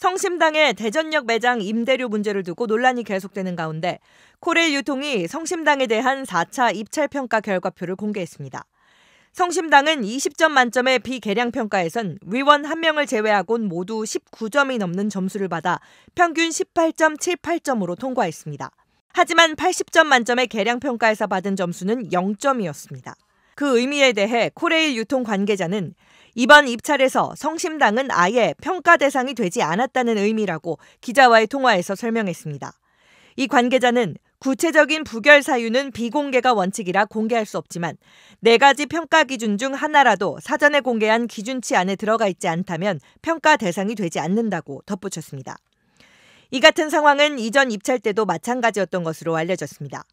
성심당의 대전역 매장 임대료 문제를 두고 논란이 계속되는 가운데 코레일 유통이 성심당에 대한 4차 입찰평가 결과표를 공개했습니다. 성심당은 20점 만점의 비계량 평가에선 위원 1명을 제외하곤 모두 19점이 넘는 점수를 받아 평균 18.78점으로 통과했습니다. 하지만 80점 만점의 계량 평가에서 받은 점수는 0점이었습니다. 그 의미에 대해 코레일 유통 관계자는 이번 입찰에서 성심당은 아예 평가 대상이 되지 않았다는 의미라고 기자와의 통화에서 설명했습니다. 이 관계자는 구체적인 부결 사유는 비공개가 원칙이라 공개할 수 없지만 네 가지 평가 기준 중 하나라도 사전에 공개한 기준치 안에 들어가 있지 않다면 평가 대상이 되지 않는다고 덧붙였습니다. 이 같은 상황은 이전 입찰 때도 마찬가지였던 것으로 알려졌습니다.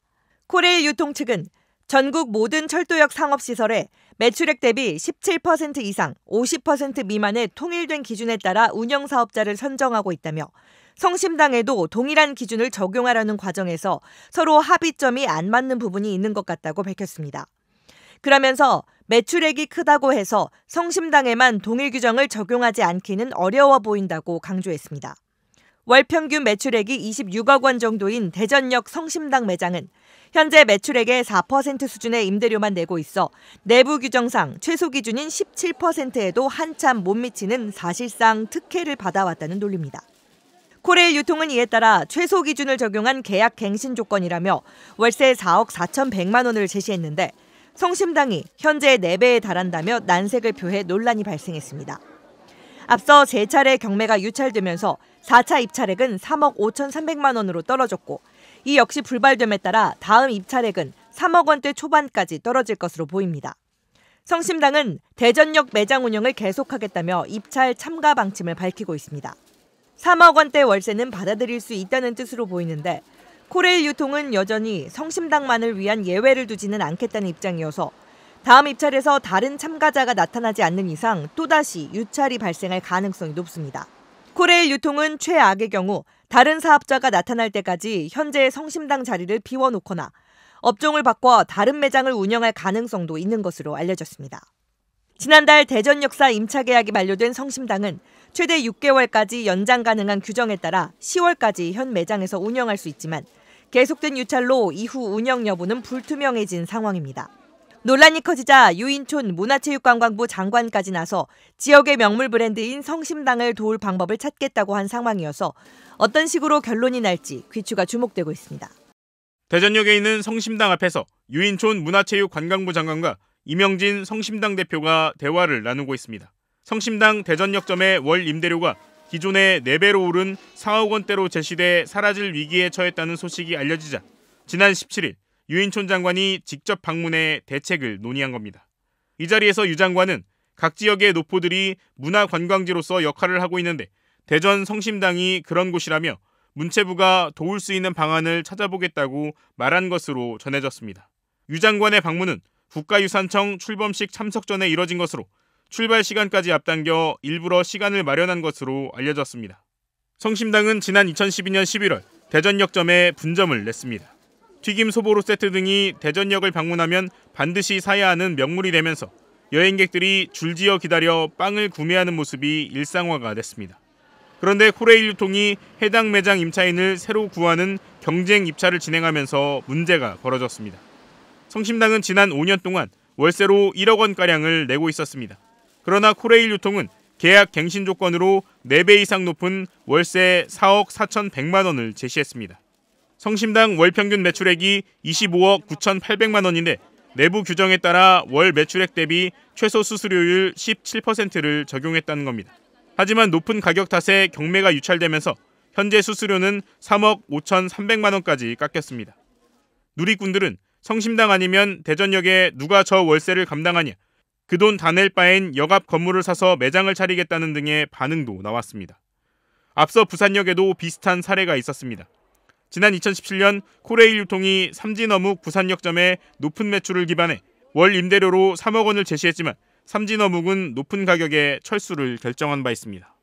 코레일 유통 측은 전국 모든 철도역 상업시설에 매출액 대비 17% 이상 50% 미만의 통일된 기준에 따라 운영사업자를 선정하고 있다며 성심당에도 동일한 기준을 적용하라는 과정에서 서로 합의점이 안 맞는 부분이 있는 것 같다고 밝혔습니다. 그러면서 매출액이 크다고 해서 성심당에만 동일 규정을 적용하지 않기는 어려워 보인다고 강조했습니다. 월 평균 매출액이 26억 원 정도인 대전역 성심당 매장은 현재 매출액의 4% 수준의 임대료만 내고 있어 내부 규정상 최소 기준인 17%에도 한참 못 미치는 사실상 특혜를 받아왔다는 논리입니다. 코레일 유통은 이에 따라 최소 기준을 적용한 계약 갱신 조건이라며 월세 4억 4,100만 원을 제시했는데 성심당이 현재 4배에 달한다며 난색을 표해 논란이 발생했습니다. 앞서 세 차례 경매가 유찰되면서 4차 입찰액은 3억 5,300만 원으로 떨어졌고 이 역시 불발됨에 따라 다음 입찰액은 3억 원대 초반까지 떨어질 것으로 보입니다. 성심당은 대전역 매장 운영을 계속하겠다며 입찰 참가 방침을 밝히고 있습니다. 3억 원대 월세는 받아들일 수 있다는 뜻으로 보이는데 코레일 유통은 여전히 성심당만을 위한 예외를 두지는 않겠다는 입장이어서 다음 입찰에서 다른 참가자가 나타나지 않는 이상 또다시 유찰이 발생할 가능성이 높습니다. 코레일 유통은 최악의 경우 다른 사업자가 나타날 때까지 현재 의 성심당 자리를 비워놓거나 업종을 바꿔 다른 매장을 운영할 가능성도 있는 것으로 알려졌습니다. 지난달 대전 역사 임차 계약이 만료된 성심당은 최대 6개월까지 연장 가능한 규정에 따라 10월까지 현 매장에서 운영할 수 있지만 계속된 유찰로 이후 운영 여부는 불투명해진 상황입니다. 논란이 커지자 유인촌 문화체육관광부 장관까지 나서 지역의 명물 브랜드인 성심당을 도울 방법을 찾겠다고 한 상황이어서 어떤 식으로 결론이 날지 귀추가 주목되고 있습니다. 대전역에 있는 성심당 앞에서 유인촌 문화체육관광부 장관과 이명진 성심당 대표가 대화를 나누고 있습니다. 성심당 대전역점의 월 임대료가 기존의 4배로 오른 4억 원대로 제시돼 사라질 위기에 처했다는 소식이 알려지자 지난 17일 유인촌 장관이 직접 방문해 대책을 논의한 겁니다. 이 자리에서 유 장관은 각 지역의 노포들이 문화 관광지로서 역할을 하고 있는데 대전 성심당이 그런 곳이라며 문체부가 도울 수 있는 방안을 찾아보겠다고 말한 것으로 전해졌습니다. 유 장관의 방문은 국가유산청 출범식 참석 전에 이뤄진 것으로 출발 시간까지 앞당겨 일부러 시간을 마련한 것으로 알려졌습니다. 성심당은 지난 2012년 11월 대전역점에 분점을 냈습니다. 튀김 소보로 세트 등이 대전역을 방문하면 반드시 사야 하는 명물이 되면서 여행객들이 줄지어 기다려 빵을 구매하는 모습이 일상화가 됐습니다. 그런데 코레일 유통이 해당 매장 임차인을 새로 구하는 경쟁 입찰을 진행하면서 문제가 벌어졌습니다. 성심당은 지난 5년 동안 월세로 1억 원가량을 내고 있었습니다. 그러나 코레일 유통은 계약 갱신 조건으로 4배 이상 높은 월세 4억 4,100만 천 원을 제시했습니다. 성심당 월 평균 매출액이 25억 9,800만 원인데 내부 규정에 따라 월 매출액 대비 최소 수수료율 17%를 적용했다는 겁니다. 하지만 높은 가격 탓에 경매가 유찰되면서 현재 수수료는 3억 5,300만 원까지 깎였습니다. 누리꾼들은 성심당 아니면 대전역에 누가 저 월세를 감당하냐 그 돈 다 낼 바엔 역앞 건물을 사서 매장을 차리겠다는 등의 반응도 나왔습니다. 앞서 부산역에도 비슷한 사례가 있었습니다. 지난 2017년 코레일 유통이 삼진어묵 부산역점에 높은 매출을 기반해 월 임대료로 3억 원을 제시했지만 삼진어묵은 높은 가격에 철수를 결정한 바 있습니다.